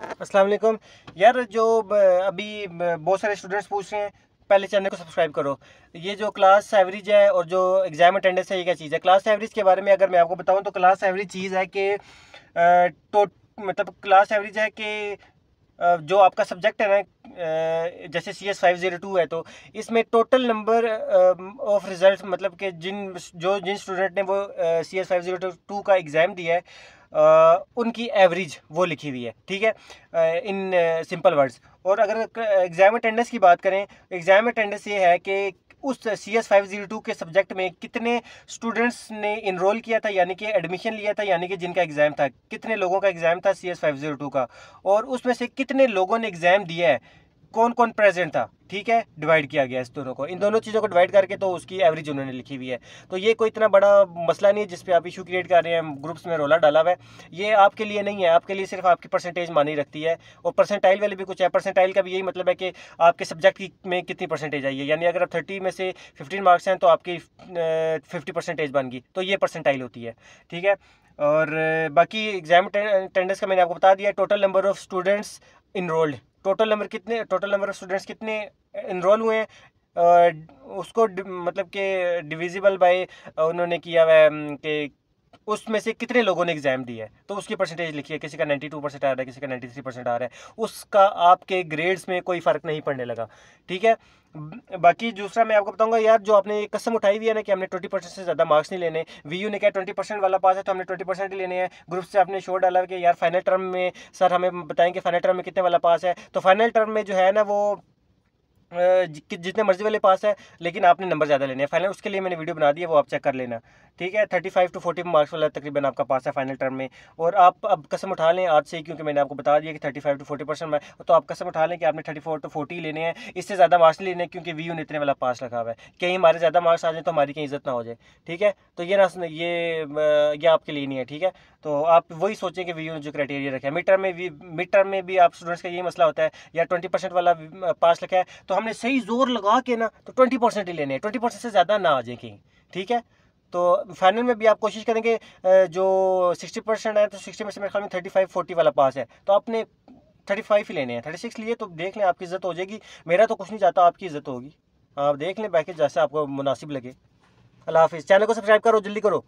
असलम यार जो अभी बहुत सारे स्टूडेंट्स पूछ रहे हैं पहले चैनल को सब्सक्राइब करो ये जो क्लास एवरेज है और जो एग्ज़ाम अटेंडेंस है ये क्या चीज़ है क्लास एवरेज के बारे में अगर मैं आपको बताऊँ तो क्लास एवरेज चीज़ है कि तो मतलब क्लास एवरेज है कि जो आपका सब्जेक्ट है ना जैसे C S five zero two है तो इसमें टोटल नंबर ऑफ रिजल्ट मतलब कि जिन जो जिन स्टूडेंट ने वो C S five zero two का एग्ज़ाम दिया है उनकी एवरेज वो लिखी हुई है ठीक है इन सिंपल वर्ड्स और अगर एग्ज़ाम अटेंडेंस की बात करें एग्ज़ाम अटेंडेंस ये है कि उस C S five zero two के सब्जेक्ट में कितने स्टूडेंट्स ने इनरोल किया था यानी कि एडमिशन लिया था यानी कि जिनका एग्ज़ाम था कितने लोगों का एग्ज़ाम था C S five zero two का और उसमें से कितने लोगों ने एग्ज़ाम दिया है कौन कौन प्रेजेंट था ठीक है डिवाइड किया गया इस दोनों को इन दोनों चीज़ों को डिवाइड करके तो उसकी एवरेज उन्होंने लिखी हुई है तो ये कोई इतना बड़ा मसला नहीं है जिस आप इशू क्रिएट कर रहे हैं ग्रुप्स में रोला डाला हुआ है ये आपके लिए नहीं है आपके लिए सिर्फ आपकी परसेंटेज मानी रखती है और परसेंटाइल वाले भी कुछ है परसेंटाइल का भी यही मतलब है कि आपके सब्जेक्ट में कितनी परसेंटेज आई है यानी अगर आप थर्टी में से फिफ्टीन मार्क्स हैं तो आपकी फिफ्टी परसेंटेज बन गई तो ये परसेंटाइल होती है ठीक है और बाकी एग्जाम अटेंडेंस का मैंने आपको बता दिया total number of students enrolled total number कितने टोटल नंबर ऑफ स्टूडेंट्स कितने इनरोल हुए हैं उसको मतलब कि डिविजिबल बाय उन्होंने किया हुआ है कि उसमें से कितने लोगों ने एग्जाम दिया है तो उसकी परसेंटेज लिखी है किसी का 92 परसेंट आ रहा है किसी का 93 परसेंट आ रहा है उसका आपके ग्रेड्स में कोई फ़र्क नहीं पड़ने लगा ठीक है बाकी दूसरा मैं आपको बताऊंगा यार जो आपने कसम उठाई हुई है ना कि हमने 20 परसेंट से ज़्यादा मार्क्स नहीं लेने वी यू ने कहा ट्वेंटी परसेंट वाला पास है तो हमने ट्वेंटी परसेंट ही लेने हैं ग्रुप से आपने शोर डाला कि यार फाइनल टर्म में सर हमें बताएं कि फाइनल टर्म में कितने वाला पास है तो फाइनल टर्म में जो है ना वो जितने मर्जी वाले पास है लेकिन आपने नंबर ज़्यादा लेने हैं फाइनल उसके लिए मैंने वीडियो बना दी है वो आप चेक कर लेना ठीक है thirty five to forty marks वाला तकरीबन आपका पास है फाइनल टर्म में और आप अब कसम उठा लें आज से ही क्योंकि मैंने आपको बता दिया कि thirty five to forty percent में तो आप कसम उठा लें कि आपने थर्टी फोर टू फोर्टी लेने हैं इससे ज़्यादा मार्क्स नहीं लेने क्योंकि वी यू इतने वाला पास रखा हुआ है कहीं हमारे ज़्यादा मार्क्स आ जाए तो हमारी कहीं इज्जत ना हो जाए ठीक है तो ये ना ये ये आपके लिए नहीं है ठीक है तो आप वही सोचें कि वी यू जो क्राइटेरिया रखा है मिड टर्म में भी मिड टर्म में भी आप स्टूडेंट्स का यही मसला होता है या ट्वेंटी परसेंट वाला पास रखा है तो हम हमने सही जोर लगा के ना तो ट्वेंटी परसेंट ही लेने ट्वेंटी परसेंट से ज़्यादा ना आ जाए कहीं ठीक है तो फाइनल में भी आप कोशिश करेंगे जो सिक्सटी परसेंट आए तो सिक्सटी परसेंट मेरे ख्याल में थर्टी फाइव फोर्टी वाला पास है तो आपने थर्टी फाइव ही लेने हैं थर्टी सिक्स लिए तो देख लें आपकी इज्जत हो जाएगी मेरा तो कुछ नहीं जाता आपकी इज्जत होगी आप देख लें पैकेज जैसे आपको मुनासिब लगे अल्लाह हाफिज़ चैनल को सब्सक्राइब करो जल्दी करो